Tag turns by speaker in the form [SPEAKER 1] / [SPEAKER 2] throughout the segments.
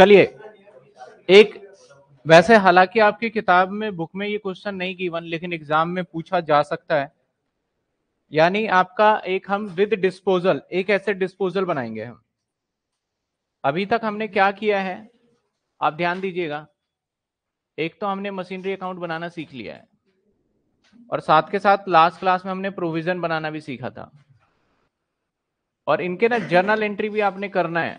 [SPEAKER 1] चलिए एक वैसे हालांकि आपकी किताब में बुक में ये क्वेश्चन नहीं गिवन लेकिन एग्जाम में पूछा जा सकता है यानी आपका एक हम विद डिस्पोजल एक ऐसे डिस्पोजल बनाएंगे हम अभी तक हमने क्या किया है आप ध्यान दीजिएगा एक तो हमने मशीनरी अकाउंट बनाना सीख लिया है और साथ के साथ लास्ट क्लास में हमने प्रोविजन बनाना भी सीखा था और इनके ना जर्नल एंट्री भी आपने करना है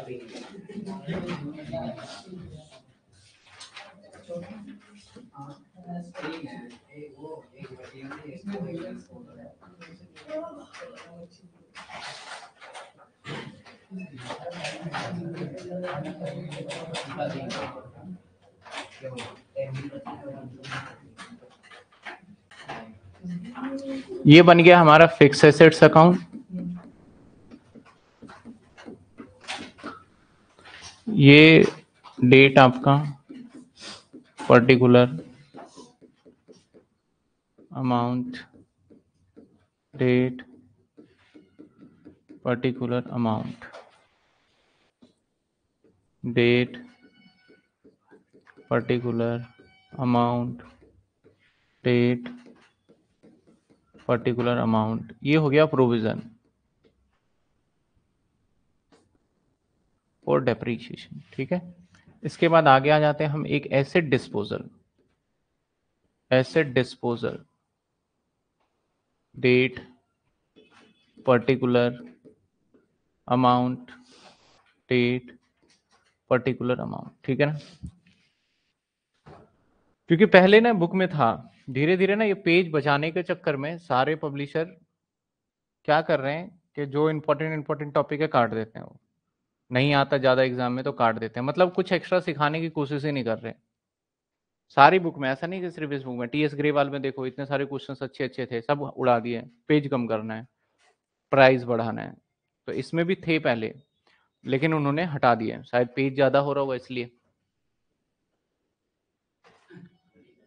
[SPEAKER 1] ये बन गया हमारा फिक्स एसेट्स अकाउंट ये डेट आपका particular amount date particular amount date particular amount date particular amount ये हो गया प्रोविज़न और डेप्रीशिएशन ठीक है इसके बाद आगे आ जाते हैं हम एक asset disposal asset disposal date particular amount date particular amount ठीक है ना क्योंकि पहले ना बुक में था धीरे धीरे ना ये पेज बचाने के चक्कर में सारे पब्लिशर क्या कर रहे हैं कि जो इंपॉर्टेंट इंपॉर्टेंट टॉपिक है काट देते हैं वो नहीं आता ज़्यादा एग्जाम में तो काट देते हैं मतलब कुछ एक्स्ट्रा सिखाने की कोशिश ही नहीं कर रहे सारी बुक में ऐसा नहीं कि सिर्फ इस बुक में टी एस ग्रेवाल में देखो इतने सारे क्वेश्चन अच्छे अच्छे थे सब उड़ा दिए पेज कम करना है प्राइस बढ़ाना है तो इसमें भी थे पहले लेकिन उन्होंने हटा दिए शायद पेज ज़्यादा हो रहा होगा इसलिए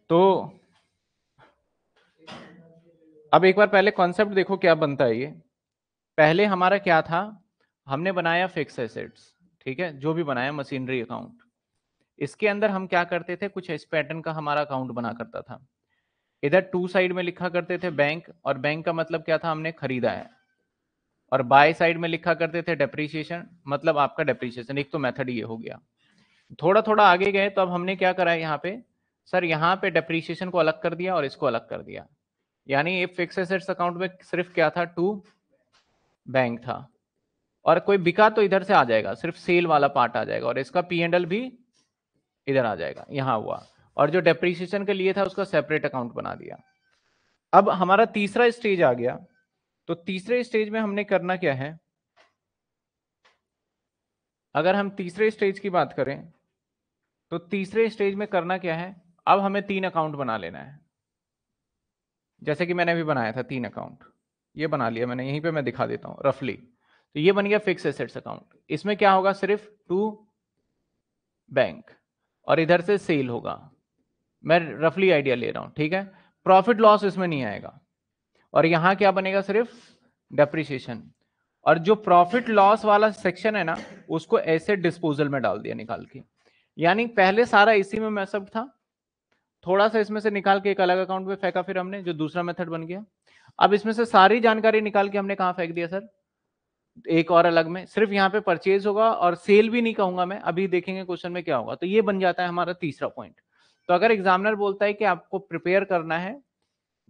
[SPEAKER 1] तो अब एक बार पहले कॉन्सेप्ट देखो क्या बनता है ये पहले हमारा क्या था हमने बनाया फिक्स एसेट्स ठीक है जो भी बनाया मशीनरी अकाउंट इसके अंदर हम क्या करते थे कुछ इस पैटर्न का हमारा अकाउंट बना करता था इधर टू साइड में लिखा करते थे बैंक और बैंक का मतलब क्या था हमने खरीदा है और बाय साइड में लिखा करते थे डेप्रीशिएशन मतलब आपका डेप्रीशिएशन एक तो मेथड ये हो गया थोड़ा थोड़ा आगे गए तो अब हमने क्या करा यहाँ पे सर यहाँ पे डेप्रीशिएशन को अलग कर दिया और इसको अलग कर दिया यानी ये फिक्स एसेट्स अकाउंट में सिर्फ क्या था टू बैंक था और कोई बिका तो इधर से आ जाएगा सिर्फ सेल वाला पार्ट आ जाएगा और इसका पी एंड एल भी इधर आ जाएगा यहां हुआ और जो डेप्रिसिएशन के लिए था उसका सेपरेट अकाउंट बना दिया अब हमारा तीसरा स्टेज आ गया तो तीसरे स्टेज में हमने करना क्या है अगर हम तीसरे स्टेज की बात करें तो तीसरे स्टेज में करना क्या है अब हमें तीन अकाउंट बना लेना है जैसे कि मैंने अभी बनाया था तीन अकाउंट ये बना लिया मैंने यहीं पे मैं दिखा देता हूं रफली तो ये बन गया फिक्स एसेट्स अकाउंट इसमें क्या होगा सिर्फ टू बैंक और इधर से सेल होगा मैं रफली आइडिया ले रहा हूं ठीक है प्रॉफिट लॉस इसमें नहीं आएगा और यहां क्या बनेगा सिर्फ डेप्रिसिएशन और जो प्रॉफिट लॉस वाला सेक्शन है ना उसको ऐसे डिस्पोजल में डाल दिया निकाल के यानी पहले सारा इसी में मैसअप था थोड़ा सा इसमें से निकाल के एक अलग अकाउंट में फेंका फिर हमने जो दूसरा मेथड बन गया अब इसमें से सारी जानकारी निकाल के हमने कहा फेंक दिया सर एक और अलग में सिर्फ यहाँ पे परचेज होगा और सेल भी नहीं कहूंगा मैं अभी देखेंगे क्वेश्चन में क्या होगा तो ये बन जाता है हमारा तीसरा पॉइंट तो अगर एग्जामिनर बोलता है कि आपको प्रिपेयर करना है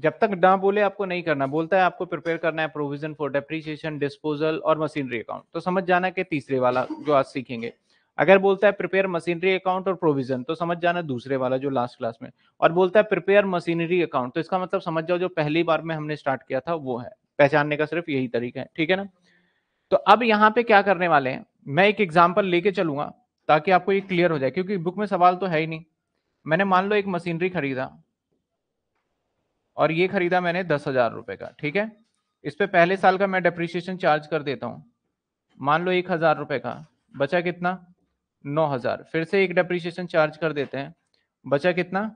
[SPEAKER 1] जब तक ना बोले आपको नहीं करना बोलता है आपको प्रिपेयर करना है प्रोविजन फॉर डेप्रीशिएशन डिस्पोजल और मशीनरी अकाउंट तो समझ जाना कि तीसरे वाला जो आज सीखेंगे अगर बोलता है प्रिपेयर मशीनरी अकाउंट और प्रोविजन तो समझ जाना दूसरे वाला जो लास्ट क्लास में और बोलता है प्रिपेयर मशीनरी अकाउंट तो इसका मतलब समझ जाओ जो पहली बार में हमने स्टार्ट किया था वो है पहचानने का सिर्फ यही तरीका है ठीक है ना तो अब यहाँ पे क्या करने वाले हैं मैं एक एग्जाम्पल लेके चलूंगा ताकि आपको ये क्लियर हो जाए क्योंकि बुक में सवाल तो है ही नहीं मैंने मान लो एक मशीनरी खरीदा और ये खरीदा मैंने दस हजार रुपए का ठीक है इस पर पहले साल का मैं डेप्रिसिएशन चार्ज कर देता हूँ मान लो एक हजार रुपए का बचा कितना नौ हजार फिर से एक डेप्रिसिएशन चार्ज कर देते हैं बचा कितना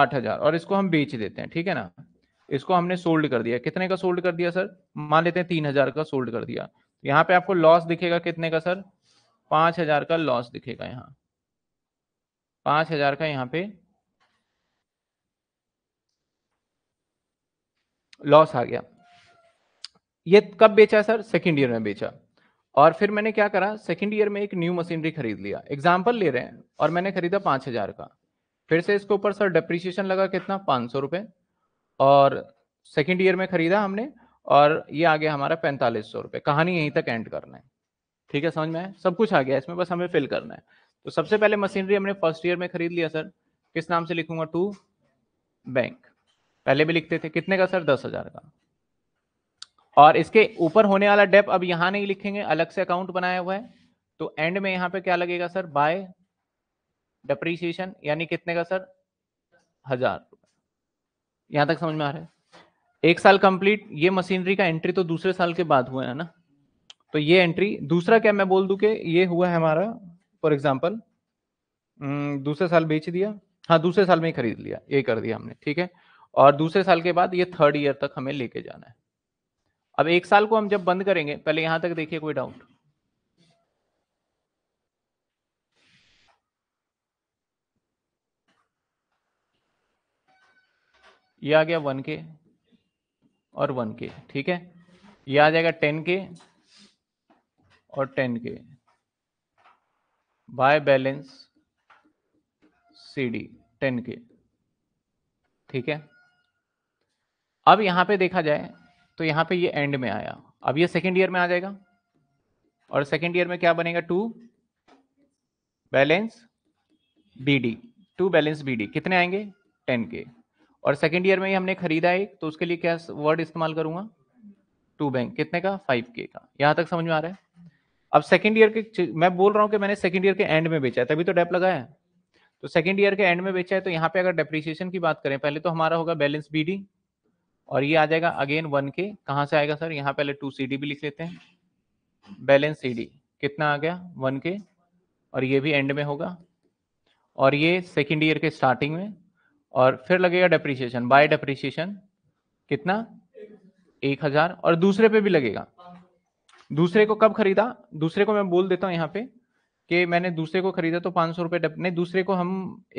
[SPEAKER 1] आठ हजार और इसको हम बेच देते हैं ठीक है ना इसको हमने सोल्ड कर दिया कितने का सोल्ड कर दिया सर मान लेते हैं तीन हजार का सोल्ड कर दिया तो यहाँ पे आपको लॉस दिखेगा कितने का सर पांच हजार का लॉस दिखेगा यहाँ पांच हजार का यहाँ पे लॉस आ गया ये कब बेचा सर सेकेंड ईयर में बेचा और फिर मैंने क्या करा सेकेंड ईयर में एक न्यू मशीनरी खरीद लिया एग्जाम्पल ले रहे हैं और मैंने खरीदा पांच हजार का फिर से इसके ऊपर सर डेप्रिसिएशन लगा कितना पांच सौ रुपए और सेकेंड ईयर में खरीदा हमने और ये आ गया हमारा पैंतालीस सौ रुपये कहानी यहीं तक एंड करना है ठीक है समझ में आया सब कुछ आ गया इसमें बस हमें फिल करना है तो सबसे पहले मशीनरी हमने फर्स्ट ईयर में खरीद लिया सर किस नाम से लिखूंगा टू बैंक पहले भी लिखते थे कितने का सर दस हजार का और इसके ऊपर होने वाला डेप अब यहाँ नहीं लिखेंगे अलग से अकाउंट बनाया हुआ है तो एंड में यहाँ पे क्या लगेगा सर बाय डिप्रीसिएशन यानी कितने का सर हजार यहाँ तक समझ में आ रहा है एक साल कंप्लीट ये मशीनरी का एंट्री तो दूसरे साल के बाद हुआ है ना तो ये एंट्री दूसरा क्या मैं बोल दू के ये हुआ है हमारा फॉर एग्जाम्पल हम्म, दूसरे साल बेच दिया हाँ दूसरे साल में ही खरीद लिया ये कर दिया हमने ठीक है और दूसरे साल के बाद ये थर्ड ईयर तक हमें लेके जाना है अब एक साल को हम जब बंद करेंगे पहले यहां तक देखिए कोई डाउट ये आ गया वन के और वन के ठीक है ये आ जाएगा टेन के और टेन के by balance C D ten के ठीक है अब यहां पे देखा जाए तो यहां पे ये एंड में आया अब ये सेकेंड ईयर में आ जाएगा और सेकेंड ईयर में क्या बनेगा to balance B D to balance B D कितने आएंगे टेन के और सेकेंड ईयर में ही हमने खरीदा एक तो उसके लिए क्या वर्ड इस्तेमाल करूंगा टू बैंक कितने का फाइव के का यहाँ तक समझ में आ रहा है अब सेकेंड ईयर के मैं बोल रहा हूँ कि मैंने सेकेंड ईयर के एंड में बेचा है तभी तो डेप लगाया तो सेकेंड ईयर के एंड में बेचा है तो यहाँ पे अगर डेप्रिसिएशन की बात करें पहले तो हमारा होगा बैलेंस बी और ये आ जाएगा अगेन वन के कहाँ से आएगा सर यहाँ पहले टू सी भी लिख लेते हैं बैलेंस सी कितना आ गया वन के और ये भी एंड में होगा और ये सेकेंड ईयर के स्टार्टिंग में और फिर लगेगा डेप्रीशिएशन बाय डेप्रीशिएशन कितना एक हजार और दूसरे पे भी लगेगा दूसरे को कब खरीदा दूसरे को मैं बोल देता हूँ यहाँ पे कि मैंने दूसरे को खरीदा तो पाँच सौ रुपये नहीं दूसरे को हम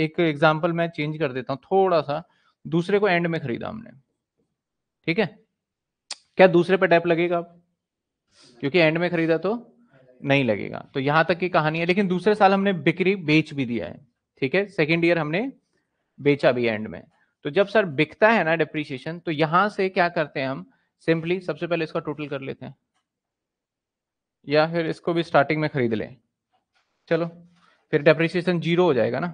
[SPEAKER 1] एक एग्जाम्पल मैं चेंज कर देता हूँ थोड़ा सा दूसरे को एंड में खरीदा हमने ठीक है क्या दूसरे पे डेप लगेगा अब क्योंकि एंड में खरीदा तो नहीं लगेगा तो यहां तक की कहानी है लेकिन दूसरे साल हमने बिक्री बेच भी दिया है ठीक है सेकेंड ईयर हमने बेचा भी एंड में तो जब सर बिकता है ना डिप्रिसिएशन तो यहां से क्या करते हैं हम सिंपली सबसे पहले इसका टोटल कर लेते हैं या फिर इसको भी स्टार्टिंग में खरीद लें चलो फिर डेप्रिसिएशन जीरो हो जाएगा ना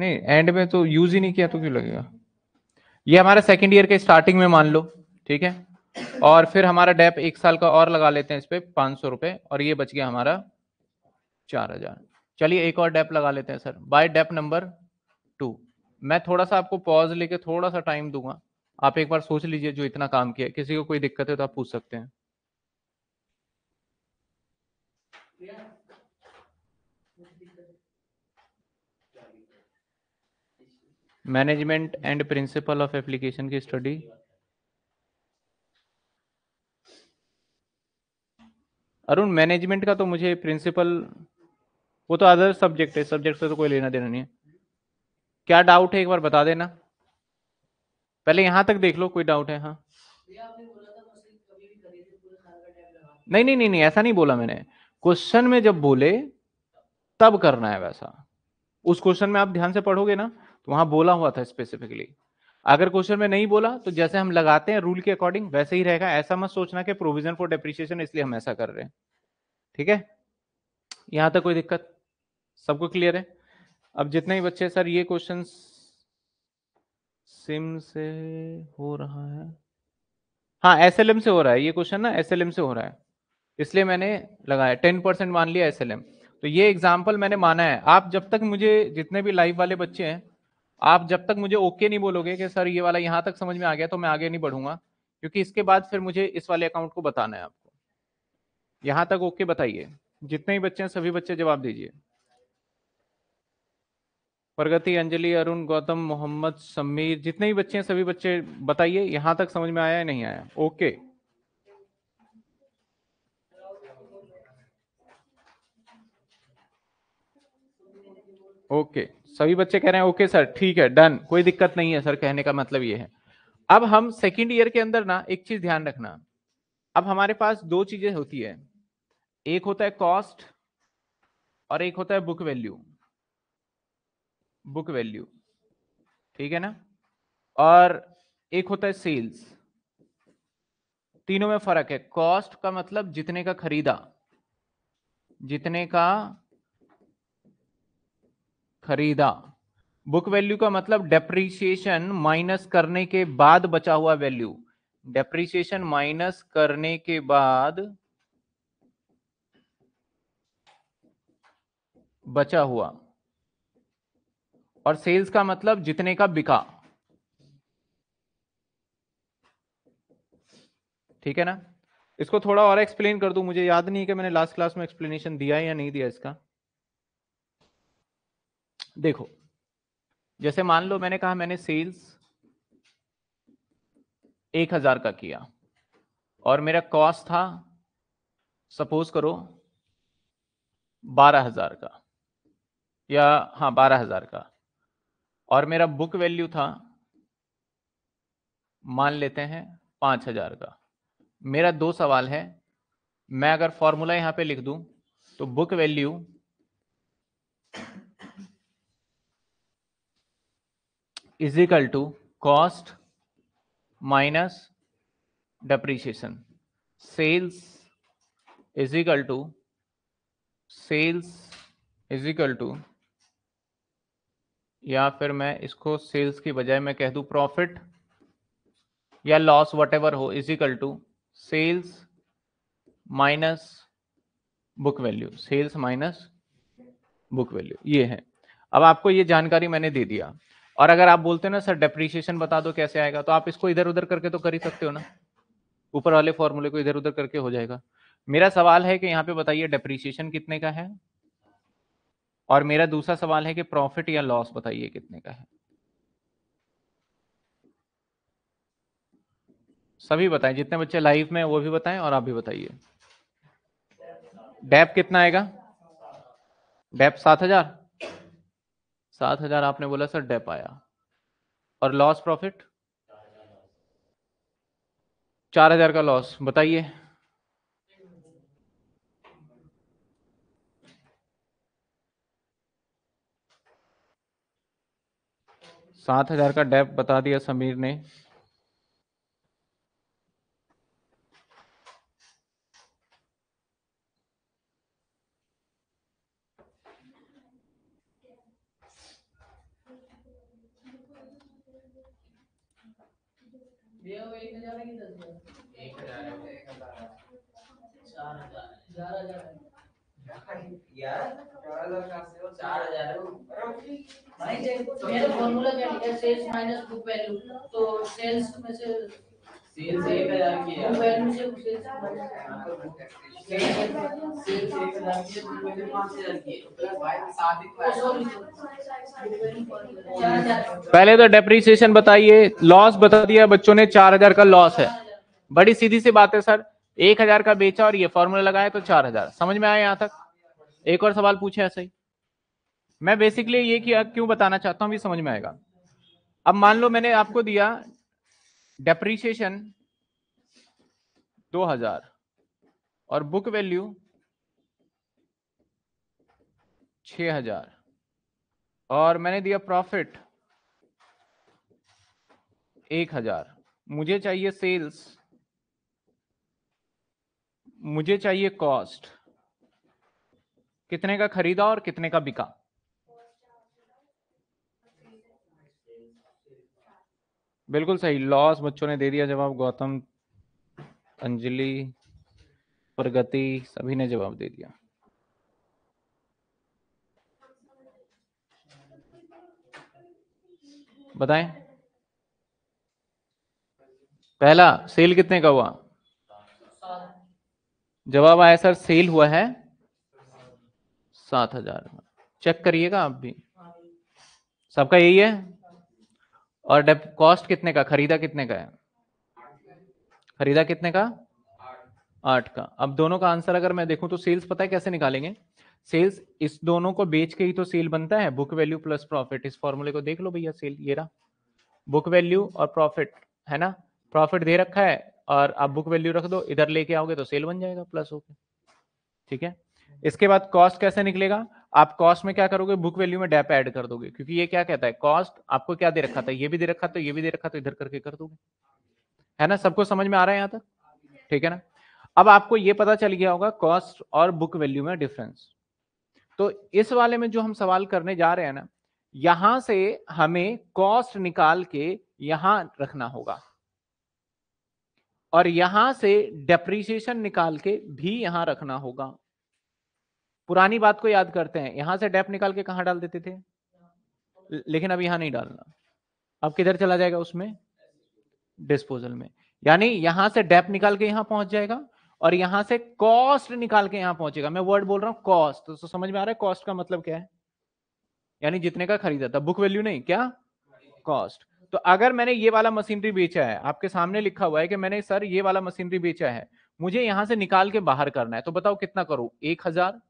[SPEAKER 1] नहीं एंड में तो यूज ही नहीं किया तो क्यों लगेगा ये हमारा सेकेंड ईयर के स्टार्टिंग में मान लो ठीक है और फिर हमारा डेप एक साल का और लगा लेते हैं इस पर पांच सौ रुपए और ये बच गया हमारा चार हजार चलिए एक और डेप लगा लेते हैं sir by dep number two मैं थोड़ा सा आपको पॉज लेके थोड़ा सा टाइम दूंगा आप एक बार सोच लीजिए जो इतना काम किया किसी को कोई दिक्कत है तो आप पूछ सकते हैं management and principle of application की स्टडी अरुण मैनेजमेंट का तो मुझे प्रिंसिपल वो तो अदर सब्जेक्ट है सब्जेक्ट से तो कोई लेना देना नहीं है क्या डाउट है एक बार बता देना पहले यहां तक देख लो कोई डाउट है हाँ नहीं नहीं नहीं नहीं ऐसा नहीं बोला मैंने क्वेश्चन में जब बोले तब करना है वैसा उस क्वेश्चन में आप ध्यान से पढ़ोगे ना तो वहां बोला हुआ था स्पेसिफिकली अगर क्वेश्चन में नहीं बोला तो जैसे हम लगाते हैं रूल के अकॉर्डिंग वैसे ही रहेगा ऐसा मत सोचना कि प्रोविजन फॉर डेप्रिसिएशन इसलिए हम ऐसा कर रहे हैं ठीक है यहां तक कोई दिक्कत सबको क्लियर है अब जितने ही बच्चे सर ये क्वेश्चन सिम से हो रहा है हाँ एस एल एम से हो रहा है ये क्वेश्चन ना एस एल एम से हो रहा है इसलिए मैंने लगाया टेन परसेंट मान लिया एस एल एम तो ये एग्जाम्पल मैंने माना है आप जब तक मुझे जितने भी लाइव वाले बच्चे हैं आप जब तक मुझे ओके नहीं बोलोगे कि सर ये वाला यहाँ तक समझ में आ गया तो मैं आगे नहीं बढ़ूंगा क्योंकि इसके बाद फिर मुझे इस वाले अकाउंट को बताना है आपको यहाँ तक ओके बताइए जितने ही बच्चे हैं सभी बच्चे जवाब दीजिए प्रगति अंजलि अरुण गौतम मोहम्मद समीर जितने भी बच्चे हैं सभी बच्चे बताइए यहां तक समझ में आया या नहीं आया ओके ओके सभी बच्चे कह रहे हैं ओके सर ठीक है डन कोई दिक्कत नहीं है सर कहने का मतलब ये है अब हम सेकेंड ईयर के अंदर ना एक चीज ध्यान रखना अब हमारे पास दो चीजें होती है एक होता है कॉस्ट और एक होता है बुक वैल्यू बुक वैल्यू ठीक है ना और एक होता है सेल्स तीनों में फर्क है कॉस्ट का मतलब जितने का खरीदा जितने का खरीदा बुक वैल्यू का मतलब डेप्रीसिएशन माइनस करने के बाद बचा हुआ वैल्यू डेप्रीसिएशन माइनस करने के बाद बचा हुआ और सेल्स का मतलब जितने का बिका ठीक है ना इसको थोड़ा और एक्सप्लेन कर दू मुझे याद नहीं कि मैंने लास्ट क्लास में एक्सप्लेनेशन दिया या नहीं दिया इसका देखो जैसे मान लो मैंने कहा मैंने सेल्स एक हजार का किया और मेरा कॉस्ट था सपोज करो बारह हजार का या हाँ बारह हजार का और मेरा बुक वैल्यू था मान लेते हैं पांच हजार का मेरा दो सवाल है मैं अगर फॉर्मूला यहां पे लिख दूं तो book value is equal to cost minus depreciation sales is equal to sales is equal to या फिर मैं इसको सेल्स की बजाय मैं कह दूं प्रॉफिट या लॉस वट हो is equal to sales minus book value sales minus book value ये है अब आपको ये जानकारी मैंने दे दिया और अगर आप बोलते हैं ना सर डेप्रीशिएशन बता दो कैसे आएगा तो आप इसको इधर उधर करके तो कर ही सकते हो ना ऊपर वाले फॉर्मूले को इधर उधर करके हो जाएगा मेरा सवाल है कि यहाँ पे बताइए डेप्रीशिएशन कितने का है और मेरा दूसरा सवाल है कि प्रॉफिट या लॉस बताइए कितने का है सभी बताएं जितने बच्चे लाइव में वो भी बताएं और आप भी बताइए डेप कितना आएगा डेप सात हजार सात हजार आपने बोला सर डेप आया और लॉस प्रॉफिट चार हजार का लॉस बताइए सात हजार का डेप बता दिया समीर ने एक हजार चार हजार मेरा फॉर्मूला क्या है सेल्स माइनस बुक वैल्यू तो सेल्स में से सेल्स बुक वैल्यू से सेल्स हाँ, तो पहले तो डेप्रीसिएशन बताइए लॉस बता दिया बच्चों ने चार हजार का लॉस है बड़ी सीधी सी बात है सर एक हजार का बेचा और ये फॉर्मूला लगाया तो चार हजार समझ में आया यहां तक एक और सवाल पूछे ऐसे ही मैं बेसिकली ये कि क्यों बताना चाहता हूं भी समझ में आएगा अब मान लो मैंने आपको दिया डेप्रीशिएशन 2000 और बुक वैल्यू 6000 और मैंने दिया प्रॉफिट 1000 मुझे चाहिए सेल्स मुझे चाहिए कॉस्ट कितने का खरीदा और कितने का बिका बिल्कुल सही लॉस बच्चों ने दे दिया जवाब गौतम अंजलि प्रगति सभी ने जवाब दे दिया बताएं पहला सेल कितने का हुआ जवाब आया सर सेल हुआ है सात हजार चेक करिएगा आप भी सबका यही है और डेप कॉस्ट कितने का खरीदा कितने का है खरीदा कितने का आठ का अब दोनों का आंसर अगर मैं देखूं तो सेल्स पता है कैसे निकालेंगे सेल्स इस दोनों को बेच के ही तो सेल बनता है बुक वैल्यू प्लस प्रॉफिट इस फॉर्मूले को देख लो भैया सेल ये रहा बुक वैल्यू और प्रॉफिट है ना प्रॉफिट दे रखा है और आप बुक वैल्यू रख दो इधर लेके आओगे तो सेल बन जाएगा प्लस होके ठीक है इसके बाद कॉस्ट कैसे निकलेगा आप कॉस्ट में क्या करोगे बुक वैल्यू में डेप ऐड कर दोगे क्योंकि ये क्या कहता है कॉस्ट आपको क्या दे रखा था ये भी दे रखा था ये भी दे रखा था इधर करके कर दोगे है ना सबको समझ में आ रहा है यहाँ तक ठीक है ना अब आपको ये पता चल गया होगा कॉस्ट और बुक वैल्यू में डिफरेंस तो इस वाले में जो हम सवाल करने जा रहे हैं ना यहां से हमें कॉस्ट निकाल के यहां रखना होगा और यहां से डेप्रीसिएशन निकाल के भी यहां रखना होगा पुरानी बात को याद करते हैं यहां से डेप निकाल के कहा डाल देते थे लेकिन अब यहां नहीं डालना अब किधर चला जाएगा उसमें डिस्पोजल में यानी यहां से डेप निकाल के यहां पहुंच जाएगा और यहां से कॉस्ट निकाल के यहां पहुंचेगा मैं वर्ड बोल रहा हूं कॉस्ट तो, तो समझ में आ रहा है कॉस्ट का मतलब क्या है यानी जितने का खरीदा था बुक वैल्यू नहीं क्या कॉस्ट तो अगर मैंने ये वाला मशीनरी बेचा है आपके सामने लिखा हुआ है कि मैंने सर ये वाला मशीनरी बेचा है मुझे यहां से निकाल के बाहर करना है तो बताओ कितना करूं एक हजार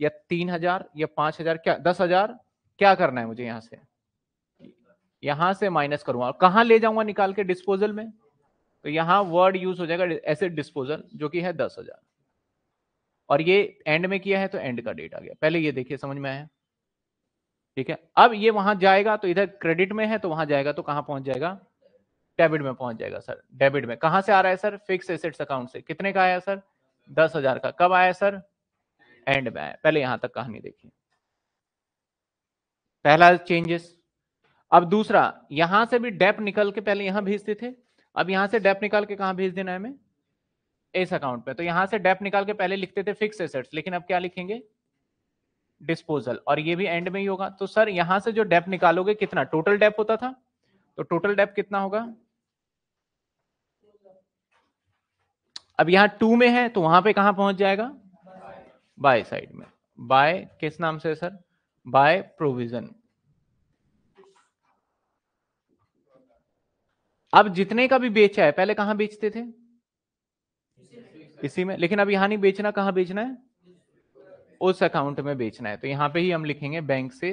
[SPEAKER 1] या तीन हजार या पांच हजार क्या दस हजार क्या करना है मुझे यहां से यहां से माइनस करूंगा कहां ले जाऊंगा निकाल के डिस्पोजल में तो यहां वर्ड यूज हो जाएगा एसेट डिस्पोजल जो कि है दस हजार और ये एंड में किया है तो एंड का डेट आ गया पहले ये देखिए समझ में आया ठीक है अब ये वहां जाएगा तो इधर क्रेडिट में है तो वहां जाएगा तो कहां पहुंच जाएगा डेबिट में पहुंच जाएगा सर डेबिट में कहां से आ रहा है सर फिक्स एसेट्स अकाउंट से कितने का आया सर दस हजार का कब आया सर एंड में आया पहले यहां तक कहानी देखिए पहला चेंजेस अब दूसरा यहां से भी डेप निकल के पहले यहां भेजते थे अब यहां से डेप निकाल के कहा भेज देना है हमें इस अकाउंट पे तो यहां से डेप निकाल के पहले लिखते थे फिक्स एसेट्स लेकिन अब क्या लिखेंगे डिस्पोजल और ये भी एंड में ही होगा तो सर यहां से जो डेप निकालोगे कितना टोटल डेप होता था तो टोटल डेप कितना होगा अब यहां टू में है तो वहां पे कहा पहुंच जाएगा बाय साइड में बाय किस नाम से सर बाय प्रोविजन अब जितने का भी बेचा है पहले कहां बेचते थे इसी में लेकिन अब यहां नहीं बेचना कहां बेचना है उस अकाउंट में बेचना है तो यहां पे ही हम लिखेंगे बैंक से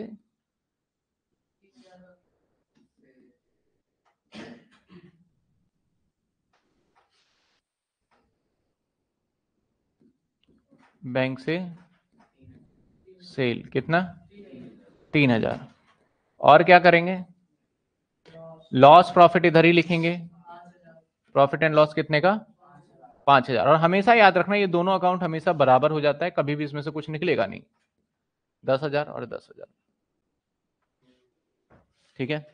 [SPEAKER 1] बैंक से सेल कितना तीन हजार और क्या करेंगे लॉस प्रॉफिट इधर ही लिखेंगे प्रॉफिट एंड लॉस कितने का पांच हजार और हमेशा याद रखना ये दोनों अकाउंट हमेशा बराबर हो जाता है कभी भी इसमें से कुछ निकलेगा नहीं दस हजार और दस हजार ठीक है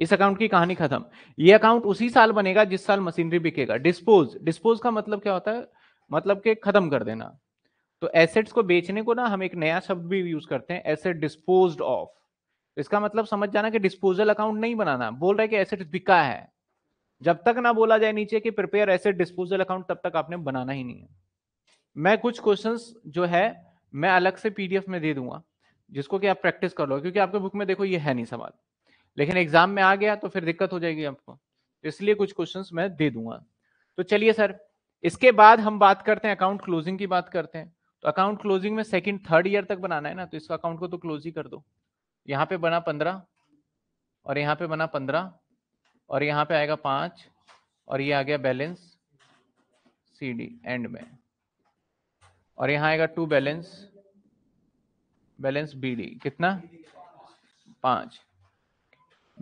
[SPEAKER 1] इस अकाउंट की कहानी खत्म ये अकाउंट उसी साल बनेगा जिस साल मशीनरी बिकेगा डिस्पोज डिस्पोज का मतलब क्या होता है मतलब के खत्म कर देना तो एसेट्स को बेचने को ना हम एक नया शब्द भी यूज करते हैं एसेट डिस्पोज ऑफ इसका मतलब समझ जाना कि डिस्पोजल अकाउंट नहीं बनाना बोल रहा है कि एसेट बिका है जब तक ना बोला जाए नीचे कि प्रिपेयर ऐसे डिस्पोजल अकाउंट तब तक आपने बनाना ही नहीं है मैं कुछ क्वेश्चन जो है मैं अलग से पीडीएफ में दे दूंगा जिसको कि आप प्रैक्टिस कर लो क्योंकि आपके बुक में देखो ये है नहीं सवाल लेकिन एग्जाम में आ गया तो फिर दिक्कत हो जाएगी आपको तो इसलिए कुछ क्वेश्चंस मैं दे दूंगा तो चलिए सर इसके बाद हम बात करते हैं अकाउंट क्लोजिंग की बात करते हैं तो अकाउंट क्लोजिंग में सेकंड थर्ड ईयर तक बनाना है ना तो इसका अकाउंट को तो क्लोज ही कर दो यहाँ पे बना पंद्रह और यहाँ पे बना पंद्रह और यहाँ पे आएगा पाँच और ये आ गया बैलेंस सी डी एंड में और यहाँ आएगा to balance balance B D कितना पाँच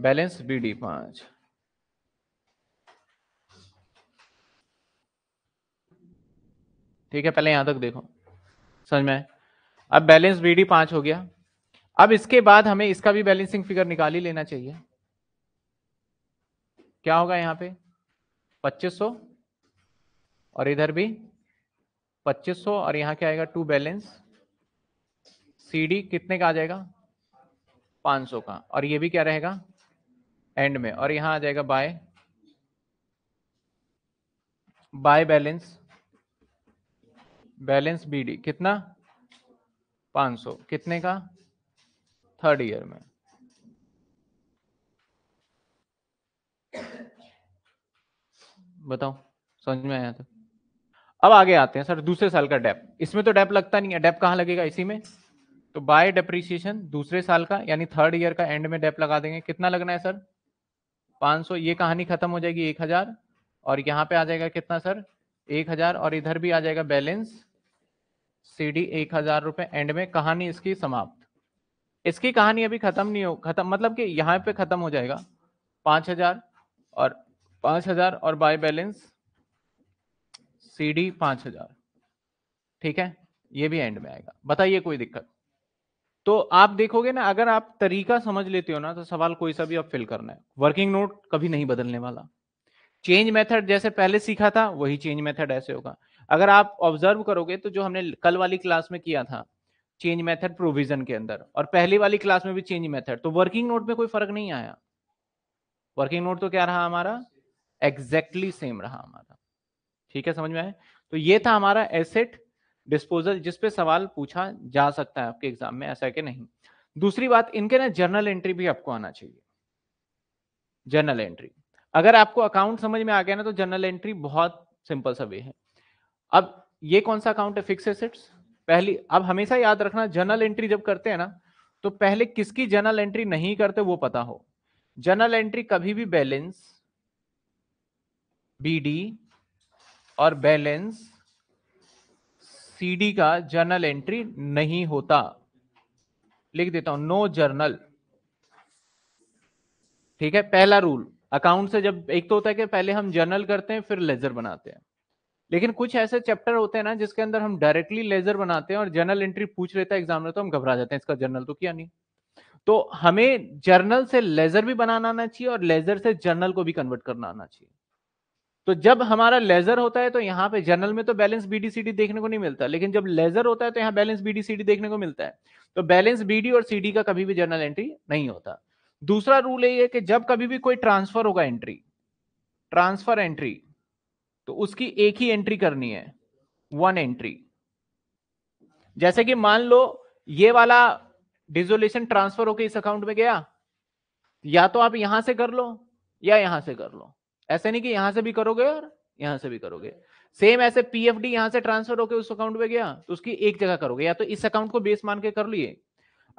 [SPEAKER 1] बैलेंस बी डी पाँच ठीक है पहले यहां तक देखो समझ में अब बैलेंस बी डी पांच हो गया अब इसके बाद हमें इसका भी बैलेंसिंग फिगर निकाल ही लेना चाहिए क्या होगा यहाँ पे 2500 और इधर भी 2500 और यहाँ क्या आएगा टू बैलेंस सीडी कितने का आ जाएगा 500 का और ये भी क्या रहेगा एंड में और यहाँ आ जाएगा by by balance balance BD कितना 500 कितने का थर्ड ईयर में बताओ समझ में आया तो अब आगे आते हैं सर दूसरे साल का डेप इसमें तो डेप लगता नहीं है डेप कहाँ लगेगा इसी में तो बाय डेप्रिसिएशन दूसरे साल का यानी थर्ड ईयर का एंड में डेप लगा देंगे कितना लगना है सर 500 ये कहानी खत्म हो जाएगी 1000 और यहाँ पे आ जाएगा कितना सर 1000 और इधर भी आ जाएगा बैलेंस सी डी एक हजार रुपये एंड में कहानी इसकी समाप्त इसकी कहानी अभी खत्म नहीं हो खत्म मतलब कि यहाँ पे खत्म हो जाएगा पाँच हजार और पांच हजार और बाय बैलेंस सी डी पांच हजार ठीक है ये भी एंड में आएगा बताइए कोई दिक्कत तो आप देखोगे ना अगर आप तरीका समझ लेते हो ना तो सवाल कोई सा भी आप फिल करना है वर्किंग नोट कभी नहीं बदलने वाला चेंज मेथड जैसे पहले सीखा था वही चेंज मेथड ऐसे होगा अगर आप ऑब्जर्व करोगे तो जो हमने कल वाली क्लास में किया था चेंज मेथड प्रोविजन के अंदर और पहली वाली क्लास में भी चेंज मेथड तो वर्किंग नोट में कोई फर्क नहीं आया वर्किंग नोट तो क्या रहा हमारा एग्जैक्टली सेम रहा हमारा ठीक है समझ में आए तो ये था हमारा एसेट डिस्पोजल जिसपे सवाल पूछा जा सकता है आपके एग्जाम में ऐसा कि नहीं दूसरी बात इनके ना जर्नल एंट्री भी आपको आना चाहिए जर्नल एंट्री अगर आपको अकाउंट समझ में आ गया ना तो जर्नल एंट्री बहुत सिंपल सा वे है अब ये कौन सा अकाउंट है फिक्स एसेट्स पहली अब हमेशा याद रखना जर्नल एंट्री जब करते हैं ना तो पहले किसकी जर्नल एंट्री नहीं करते वो पता हो जर्नल एंट्री कभी भी बैलेंस बीडी और बैलेंस सीडी का जर्नल एंट्री नहीं होता लिख देता हूं नो जर्नल ठीक है पहला रूल अकाउंट से जब एक तो होता है कि पहले हम जर्नल करते हैं फिर लेजर बनाते हैं लेकिन कुछ ऐसे चैप्टर होते हैं ना जिसके अंदर हम डायरेक्टली लेजर बनाते हैं और जर्नल एंट्री पूछ लेता है एग्जाम में तो हम घबरा जाते हैं इसका जर्नल तो किया नहीं तो हमें जर्नल से लेजर भी बनाना आना चाहिए और लेजर से जर्नल को भी कन्वर्ट करना आना चाहिए तो जब हमारा लेजर होता है तो यहाँ पे जनरल में तो बैलेंस बीडीसीडी देखने को नहीं मिलता लेकिन जब लेजर होता है तो यहाँ बैलेंस बीडीसीडी देखने को मिलता है तो बैलेंस बीडी और सीडी का कभी भी जनरल एंट्री नहीं होता दूसरा रूल यही है कि जब कभी भी कोई ट्रांसफर होगा एंट्री ट्रांसफर एंट्री तो उसकी एक ही एंट्री करनी है वन एंट्री जैसे कि मान लो ये वाला डिजोल्यूशन ट्रांसफर होकर इस अकाउंट में गया या तो आप यहां से कर लो या यहां से कर लो ऐसे नहीं कि यहां से भी करोगे और यहां से भी करोगे सेम ऐसे पीएफडी यहां से ट्रांसफर होकर उस अकाउंट में गया तो उसकी एक जगह करोगे या तो इस अकाउंट को बेस मान के कर लिए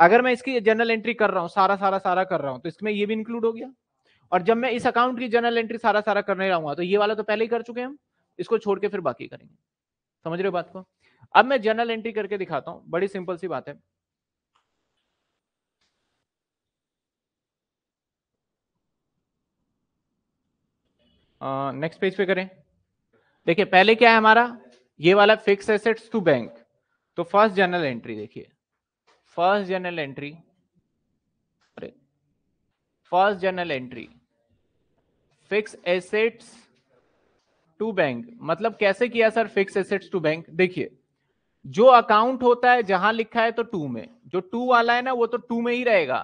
[SPEAKER 1] अगर मैं इसकी जनरल एंट्री कर रहा हूँ सारा सारा सारा कर रहा हूँ तो इसमें ये भी इंक्लूड हो गया और जब मैं इस अकाउंट की जनरल एंट्री सारा सारा करने रहूंगा तो ये वाला तो पहले ही कर चुके हम इसको छोड़ के फिर बाकी करेंगे समझ रहे हो बात को अब मैं जनरल एंट्री करके दिखाता हूँ बड़ी सिंपल सी बात है नेक्स्ट पेज पे करें देखिए पहले क्या है हमारा ये वाला फिक्स एसेट्स टू बैंक तो फर्स्ट जर्नल एंट्री देखिए फर्स्ट जनरल एंट्री अरे first general entry fix assets to bank मतलब कैसे किया sir fix assets to bank देखिए जो अकाउंट होता है जहां लिखा है तो टू में जो टू वाला है ना वो तो टू में ही रहेगा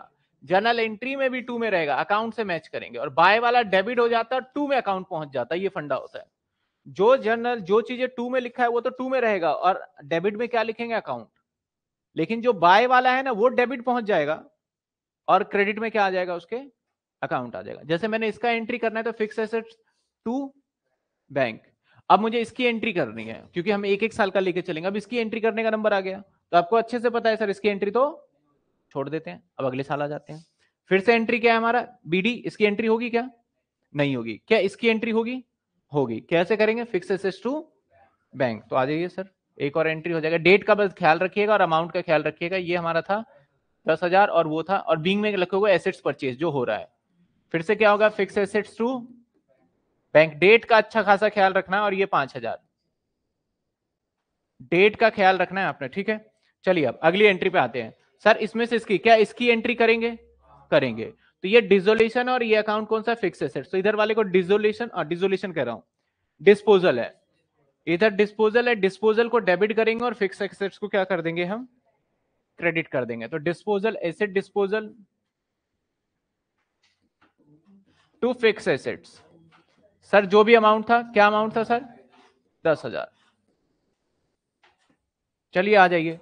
[SPEAKER 1] जर्नल एंट्री में भी टू में रहेगा अकाउंट से मैच करेंगे और बाय वाला डेबिट हो जाता है टू में अकाउंट पहुंच जाता है ये फंडा होता है जो जर्नल जो चीजें टू में लिखा है वो तो टू में रहेगा और डेबिट में क्या लिखेंगे अकाउंट लेकिन जो बाय वाला है ना वो डेबिट पहुंच जाएगा और क्रेडिट में क्या आ जाएगा उसके अकाउंट आ जाएगा जैसे मैंने इसका एंट्री करना है तो फिक्स एसेट टू बैंक अब मुझे इसकी एंट्री करनी है क्योंकि हम एक एक साल का लेके चलेंगे अब इसकी एंट्री करने का नंबर आ गया तो आपको अच्छे से पता है सर इसकी एंट्री तो छोड़ देते हैं अब अगले साल आ जाते हैं फिर से एंट्री क्या है हमारा बीडी इसकी एंट्री होगी क्या नहीं होगी क्या इसकी एंट्री होगी होगी कैसे करेंगे फिक्स एसेस टू बैंक तो आ जाइए सर एक और एंट्री हो जाएगा डेट का बस ख्याल रखिएगा और अमाउंट का ख्याल रखिएगा ये हमारा था दस हजार और वो था और बींग में लगे लिखोगे एसेट्स परचेज जो हो रहा है फिर से क्या होगा fix assets to bank date का अच्छा खासा ख्याल रखना है और ये पांच हजार डेट का ख्याल रखना है आपने ठीक है चलिए अब अगली एंट्री पे आते हैं सर इसमें से इसकी क्या इसकी एंट्री करेंगे करेंगे तो ये डिजोल्यूशन और ये अकाउंट कौन सा फिक्स एसेट तो इधर वाले को डिजोल्यूशन डिजोल्यूशन कह रहा हूं डिस्पोजल है इधर डिस्पोजल है डिस्पोजल को डेबिट करेंगे और फिक्स एसेट्स को क्या कर देंगे हम क्रेडिट कर देंगे तो disposal asset disposal to fix assets sir जो भी अमाउंट था क्या अमाउंट था सर दस हजार चलिए आ जाइए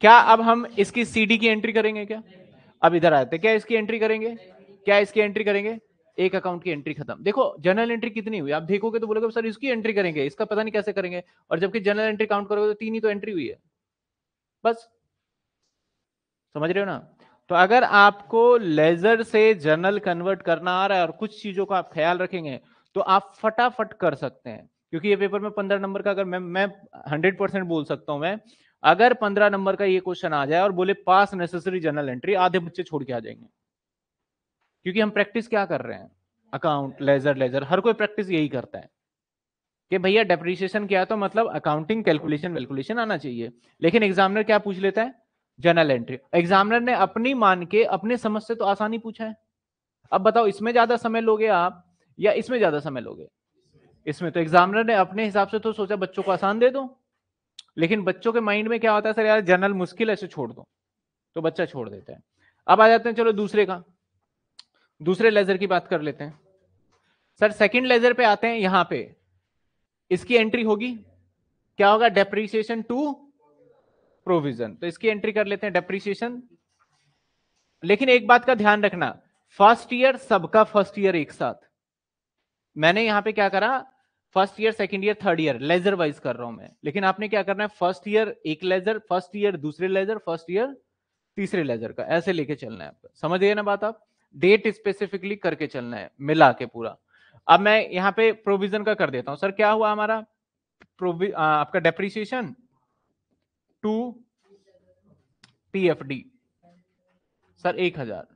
[SPEAKER 1] क्या अब हम इसकी सीडी की एंट्री करेंगे क्या अब इधर आते क्या इसकी एंट्री करेंगे क्या इसकी एंट्री करेंगे एक अकाउंट की एंट्री खत्म देखो जनरल एंट्री कितनी हुई आप देखोगे तो बोलोगे सर इसकी एंट्री करेंगे इसका पता नहीं कैसे करेंगे और जबकि जनरल एंट्री काउंट करोगे तो तीन ही तो एंट्री हुई है बस समझ रहे हो ना तो अगर आपको लेजर से जनरल कन्वर्ट करना आ रहा है और कुछ चीजों का आप ख्याल रखेंगे तो आप फटाफट कर सकते हैं क्योंकि ये पेपर में पंद्रह नंबर का अगर मैं मैं हंड्रेड परसेंट बोल सकता हूं मैं अगर पंद्रह नंबर का ये क्वेश्चन आ जाए और बोले पास नेसेसरी जनरल एंट्री आधे बच्चे छोड़ के आ जाएंगे क्योंकि हम प्रैक्टिस क्या कर रहे हैं अकाउंट लेजर लेजर हर कोई प्रैक्टिस यही करता है कि भैया डेप्रिसिएशन क्या तो मतलब अकाउंटिंग कैलकुलेशन वेलकुलेशन आना चाहिए लेकिन एग्जामिनर क्या पूछ लेता है जनरल एंट्री एग्जामिनर ने अपनी मान के अपने समझ से तो आसानी पूछा है अब बताओ इसमें ज्यादा समय लोगे आप या इसमें ज्यादा समय लोगे इसमें तो एग्जामिनर ने अपने हिसाब से तो सोचा बच्चों को आसान दे दो लेकिन बच्चों के माइंड में क्या होता है सर यार जनरल मुश्किल है छोड़ दो तो बच्चा छोड़ देता है अब आ जाते हैं चलो दूसरे का दूसरे लेजर की बात कर लेते हैं सर सेकंड लेजर पे आते हैं यहां पे इसकी एंट्री होगी क्या होगा डेप्रीसिएशन टू प्रोविजन तो इसकी एंट्री कर लेते हैं डेप्रीसिएशन लेकिन एक बात का ध्यान रखना फर्स्ट ईयर सबका फर्स्ट ईयर एक साथ मैंने यहां पे क्या करा first year second year third year ledger wise कर रहा हूं मैं लेकिन आपने क्या करना है फर्स्ट ईयर एक लेजर फर्स्ट ईयर दूसरे लेजर फर्स्ट ईयर तीसरे लेजर का ऐसे लेके चलना है समझ गए ना बात आप डेट स्पेसिफिकली करके चलना है मिला के पूरा अब मैं यहाँ पे प्रोविजन का कर देता हूं सर क्या हुआ हमारा प्रोवि आपका डेप्रिसिएशन टू पीएफडी सर एक हजार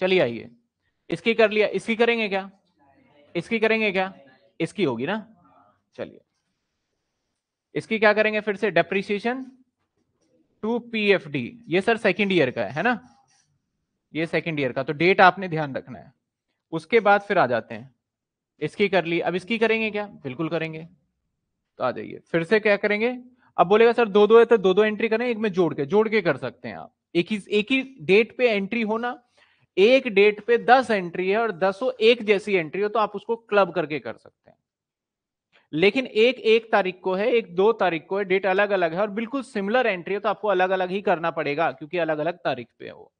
[SPEAKER 1] चलिए आइए इसकी कर लिया इसकी करेंगे क्या इसकी करेंगे क्या इसकी होगी ना चलिए इसकी क्या करेंगे फिर से डेप्रिसिएशन टू पीएफडी ये सर सेकंड ईयर का है, है ना ये सेकंड ईयर का तो डेट आपने ध्यान रखना है उसके बाद फिर आ जाते हैं इसकी कर ली अब इसकी करेंगे क्या बिल्कुल करेंगे तो आ जाइए फिर से क्या करेंगे अब बोलेगा सर दो दो है तो दो दो एंट्री करें एक में जोड़ के जोड़ के कर सकते हैं आप एक ही एक ही डेट पे एंट्री होना एक डेट पे दस एंट्री है और दसों एक जैसी एंट्री हो तो आप उसको क्लब करके कर सकते हैं लेकिन एक एक तारीख को है एक दो तारीख को है डेट अलग अलग है और बिल्कुल सिमिलर एंट्री है तो आपको अलग अलग ही करना पड़ेगा क्योंकि अलग अलग तारीख पे है वो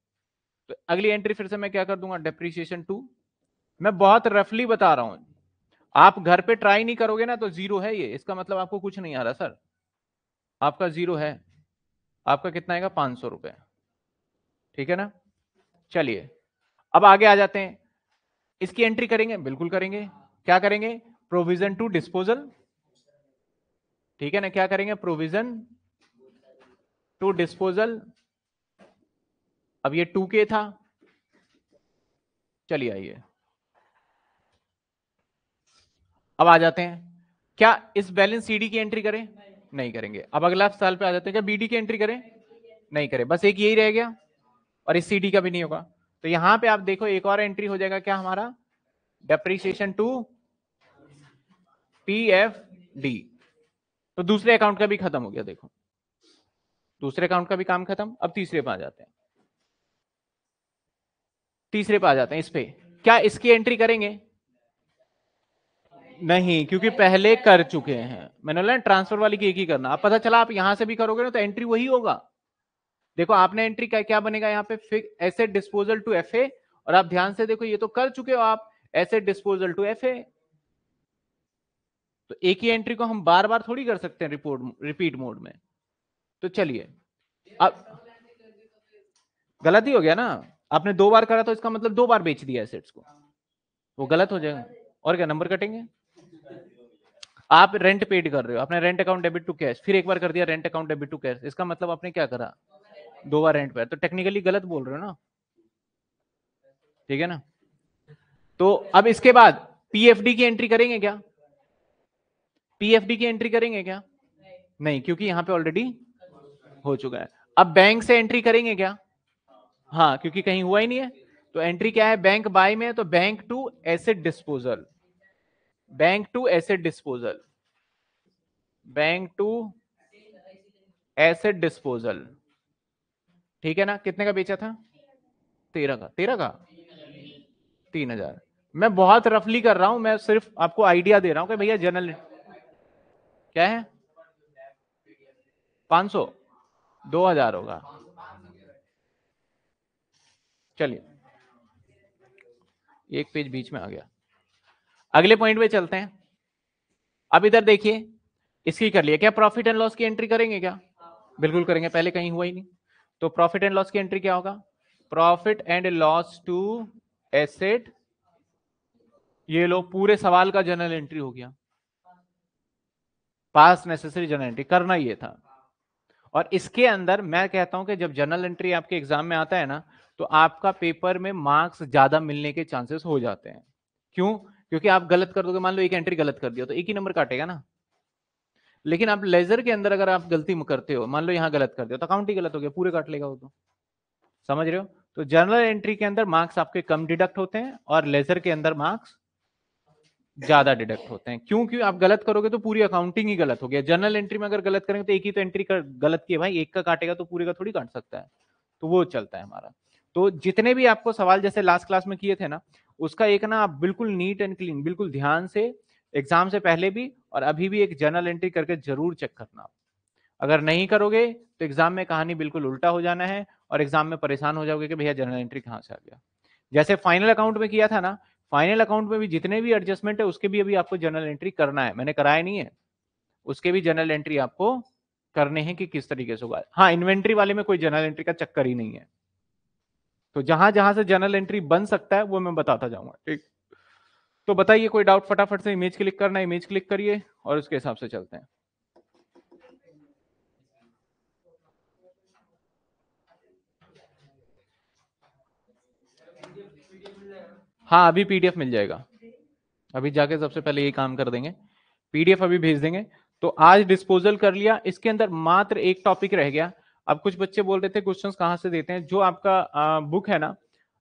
[SPEAKER 1] तो अगली एंट्री फिर से मैं क्या कर दूंगा डेप्रीसिएशन टू मैं बहुत रफली बता रहा हूं आप घर पे ट्राई नहीं करोगे ना तो जीरो है ये इसका मतलब आपको कुछ नहीं आ रहा सर आपका जीरो है आपका कितना आएगा पांच सौ रुपए ठीक है ना चलिए अब आगे आ जाते हैं इसकी एंट्री करेंगे बिल्कुल करेंगे क्या करेंगे प्रोविजन टू डिस्पोजल ठीक है ना क्या करेंगे प्रोविजन टू डिस्पोजल अब ये टू के था चलिए आइए अब आ जाते हैं क्या इस बैलेंस सीडी की एंट्री करें नहीं करेंगे अब अगला साल पे आ जाते हैं क्या बीडी की एंट्री करें नहीं करें बस एक यही रह गया और इस सीडी का भी नहीं होगा तो यहां पे आप देखो एक और एंट्री हो जाएगा क्या हमारा depreciation to P F D तो दूसरे अकाउंट का भी खत्म हो गया देखो दूसरे अकाउंट का भी काम खत्म अब तीसरे पे आ जाते हैं तीसरे पे आ जाते हैं इस पे क्या इसकी एंट्री करेंगे नहीं क्योंकि पहले कर चुके हैं मैंने बोला ट्रांसफर वाली की एक ही करना अब पता चला आप यहां से भी करोगे ना तो एंट्री वही होगा देखो आपने एंट्री क्या क्या बनेगा यहाँ पे एसेट डिस्पोजल टू एफ और आप ध्यान से देखो ये तो कर चुके हो आप एसेट डिस्पोजल टू एफ तो एक ही एंट्री को हम बार बार थोड़ी कर सकते हैं रिपोर्ट रिपीट मोड में तो चलिए अब गलत ही हो गया ना आपने दो बार करा तो इसका मतलब दो बार बेच दिया एसेट्स को वो गलत हो जाएगा और क्या नंबर कटेंगे आप रेंट पेड कर रहे हो आपने rent account debit to cash फिर एक बार कर दिया rent account debit to cash इसका मतलब आपने क्या करा दो बार रेंट पर तो टेक्निकली गलत बोल रहे हो ना ठीक है ना तो अब इसके बाद पीएफडी की एंट्री करेंगे क्या पीएफडी की एंट्री करेंगे क्या नहीं, नहीं क्योंकि यहां पे ऑलरेडी हो चुका है अब बैंक से एंट्री करेंगे क्या हाँ क्योंकि कहीं हुआ ही नहीं है तो एंट्री क्या है बैंक बाय में तो bank to asset disposal bank to asset disposal bank to asset disposal ठीक है ना कितने का बेचा था तेरह का तेरह का तीन हजार मैं बहुत रफली कर रहा हूं मैं सिर्फ आपको आइडिया दे रहा हूं कि भैया जनरल क्या है पांच सौ दो हजार होगा चलिए एक पेज बीच में आ गया अगले पॉइंट पे चलते हैं अब इधर देखिए इसकी कर लिए क्या प्रॉफिट एंड लॉस की एंट्री करेंगे क्या बिल्कुल करेंगे पहले कहीं हुआ ही नहीं तो प्रॉफिट एंड लॉस की एंट्री क्या होगा profit and loss to asset ये लो पूरे सवाल का जनरल एंट्री हो गया पास नेसेसरी जनरल एंट्री करना ये था और इसके अंदर मैं कहता हूं कि जब जनरल एंट्री आपके एग्जाम में आता है ना तो आपका पेपर में मार्क्स ज्यादा मिलने के चांसेस हो जाते हैं क्यों क्योंकि आप गलत कर दोगे मान लो एक एंट्री गलत कर दिया तो एक ही नंबर काटेगा ना लेकिन आप लेजर के अंदर अगर आप गलती करते हो मान लो यहाँ गलत करते हो तो अकाउंट ही गलत हो गया पूरे काट लेगा वो तो समझ रहे हो तो जनरल एंट्री के अंदर मार्क्स आपके कम डिडक्ट होते हैं और लेजर के अंदर मार्क्स ज्यादा डिडक्ट होते हैं क्योंकि आप गलत करोगे तो पूरी अकाउंटिंग ही गलत हो गया जनरल एंट्री में अगर गलत करेंगे तो एक ही तो एंट्री कर, गलत की है भाई एक का काटेगा तो पूरे का थोड़ी काट सकता है तो वो चलता है हमारा तो जितने भी आपको सवाल जैसे लास्ट क्लास में किए थे ना उसका एक ना आप बिल्कुल नीट एंड क्लीन बिल्कुल ध्यान से एग्जाम से पहले भी और अभी भी एक जर्नल एंट्री करके जरूर चेक करना अगर नहीं करोगे तो एग्जाम में कहानी बिल्कुल उल्टा हो जाना है और एग्जाम में परेशान हो जाओगे कि भैया जर्नल एंट्री कहाँ से आ गया जैसे फाइनल अकाउंट में किया था ना फाइनल अकाउंट में भी जितने भी एडजस्टमेंट है उसके भी अभी आपको जर्नल एंट्री करना है मैंने कराया नहीं है उसके भी जर्नल एंट्री आपको करने हैं कि किस तरीके से होगा हाँ इन्वेंट्री वाले में कोई जर्नल एंट्री का चक्कर ही नहीं है तो जहां जहां से जर्नल एंट्री बन सकता है वो मैं बताता जाऊंगा ठीक तो बताइए कोई डाउट फटाफट से इमेज क्लिक करना इमेज क्लिक करिए और उसके हिसाब से चलते हैं हाँ अभी पीडीएफ मिल जाएगा अभी जाके सबसे पहले ये काम कर देंगे पीडीएफ अभी भेज देंगे तो आज डिस्पोजल कर लिया इसके अंदर मात्र एक टॉपिक रह गया अब कुछ बच्चे बोल रहे थे क्वेश्चंस कहाँ से देते हैं जो आपका आ, बुक है ना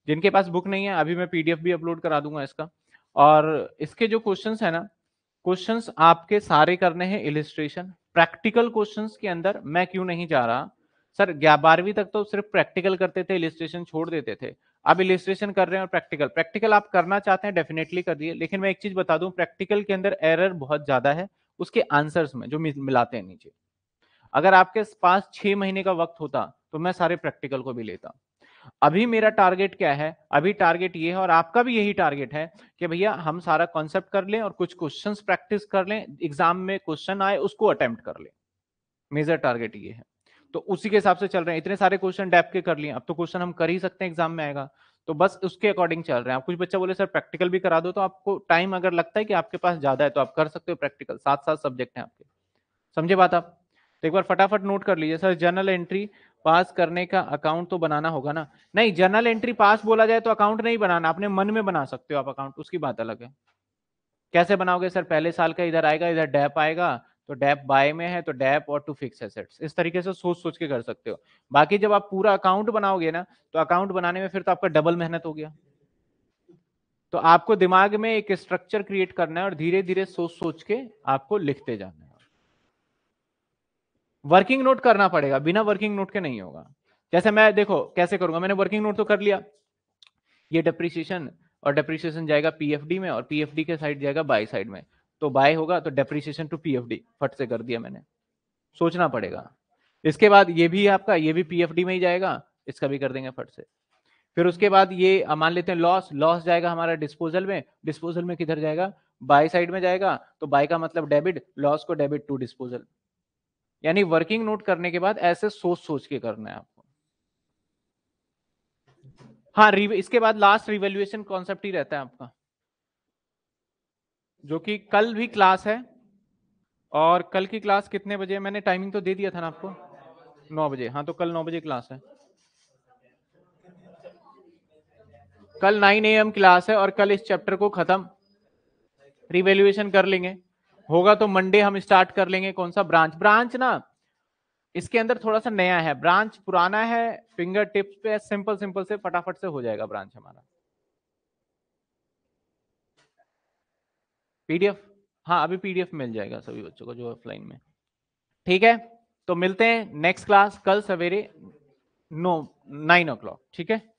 [SPEAKER 1] जिनके पास बुक नहीं है अभी मैं पीडीएफ भी अपलोड करा दूंगा इसका और इसके जो क्वेश्चन है ना क्वेश्चन आपके सारे करने हैं इलिस्ट्रेशन प्रैक्टिकल क्वेश्चन के अंदर मैं क्यों नहीं जा रहा सर बारहवीं तक तो सिर्फ प्रैक्टिकल करते थे इलिस्ट्रेशन छोड़ देते थे अब इलिस्ट्रेशन कर रहे हैं और प्रैक्टिकल प्रैक्टिकल आप करना चाहते हैं डेफिनेटली कर दिए लेकिन मैं एक चीज बता दूं प्रैक्टिकल के अंदर एरर बहुत ज्यादा है उसके आंसर्स में जो मिलाते हैं नीचे अगर आपके पास छह महीने का वक्त होता तो मैं सारे प्रैक्टिकल को भी लेता अभी मेरा टारगेट क्या है अभी टारगेट ये है और आपका भी यही टारगेट है कि भैया हम सारा कॉन्सेप्ट कर लें और कुछ क्वेश्चन प्रैक्टिस कर लें एग्जाम में क्वेश्चन आए उसको अटेम्प्ट कर लें मेजर टारगेट ये है तो उसी के हिसाब से चल रहे हैं इतने सारे क्वेश्चन डैप के कर लिए अब तो क्वेश्चन हम कर ही सकते हैं एग्जाम में आएगा तो बस उसके अकॉर्डिंग चल रहे हैं आप कुछ बच्चा बोले सर प्रैक्टिकल भी करा दो तो आपको टाइम अगर लगता है कि आपके पास ज्यादा है तो आप कर सकते हो प्रैक्टिकल सात सात सब्जेक्ट हैं आपके समझे बात आप तो एक बार फटाफट नोट कर लीजिए सर जनरल एंट्री पास करने का अकाउंट तो बनाना होगा ना नहीं जर्नल एंट्री पास बोला जाए तो अकाउंट नहीं बनाना अपने मन में बना सकते हो आप अकाउंट उसकी बात अलग है कैसे बनाओगे सर पहले साल का इधर आएगा इधर डैप आएगा तो डैप बाय में है तो डैप और टू फिक्स एसेट्स इस तरीके से सोच सोच के कर सकते हो बाकी जब आप पूरा अकाउंट बनाओगे ना तो अकाउंट बनाने में फिर तो आपका डबल मेहनत हो गया तो आपको दिमाग में एक स्ट्रक्चर क्रिएट करना है और धीरे धीरे सोच सोच के आपको लिखते जाना है वर्किंग नोट करना पड़ेगा बिना वर्किंग नोट के नहीं होगा जैसे मैं देखो कैसे करूंगा मैंने वर्किंग नोट तो कर लिया ये डेप्रिसिएशन और डेप्रिसिएशन जाएगा पीएफडी में और पीएफडी के साइड जाएगा बाय साइड में तो बाय होगा तो डेप्रिसिएशन टू पीएफडी फट से कर दिया मैंने सोचना पड़ेगा इसके बाद ये भी आपका ये भी पीएफडी में ही जाएगा इसका भी कर देंगे फट से फिर उसके बाद ये मान लेते हैं लॉस लॉस जाएगा हमारा डिस्पोजल में डिस्पोजल में किधर जाएगा बाय साइड में जाएगा तो बाय का मतलब डेबिट लॉस को डेबिट टू डिस्पोजल यानी वर्किंग नोट करने के बाद ऐसे सोच सोच के करना है आपको हाँ इसके बाद लास्ट रिवेल्युएशन कॉन्सेप्ट ही रहता है आपका जो कि कल भी क्लास है और कल की क्लास कितने बजे मैंने टाइमिंग तो दे दिया था ना आपको नौ बजे हाँ तो कल नौ बजे क्लास है कल नाइन ए एम क्लास है और कल इस चैप्टर को खत्म रिवेल्युएशन कर लेंगे होगा तो मंडे हम स्टार्ट कर लेंगे कौन सा ब्रांच ब्रांच ना इसके अंदर थोड़ा सा नया है ब्रांच पुराना है फिंगर टिप्स पे सिंपल सिंपल से फटाफट से हो जाएगा ब्रांच हमारा पीडीएफ हाँ अभी पीडीएफ मिल जाएगा सभी बच्चों को जो ऑफलाइन में ठीक है तो मिलते हैं नेक्स्ट क्लास कल सवेरे नो नाइन ओ क्लॉक ठीक है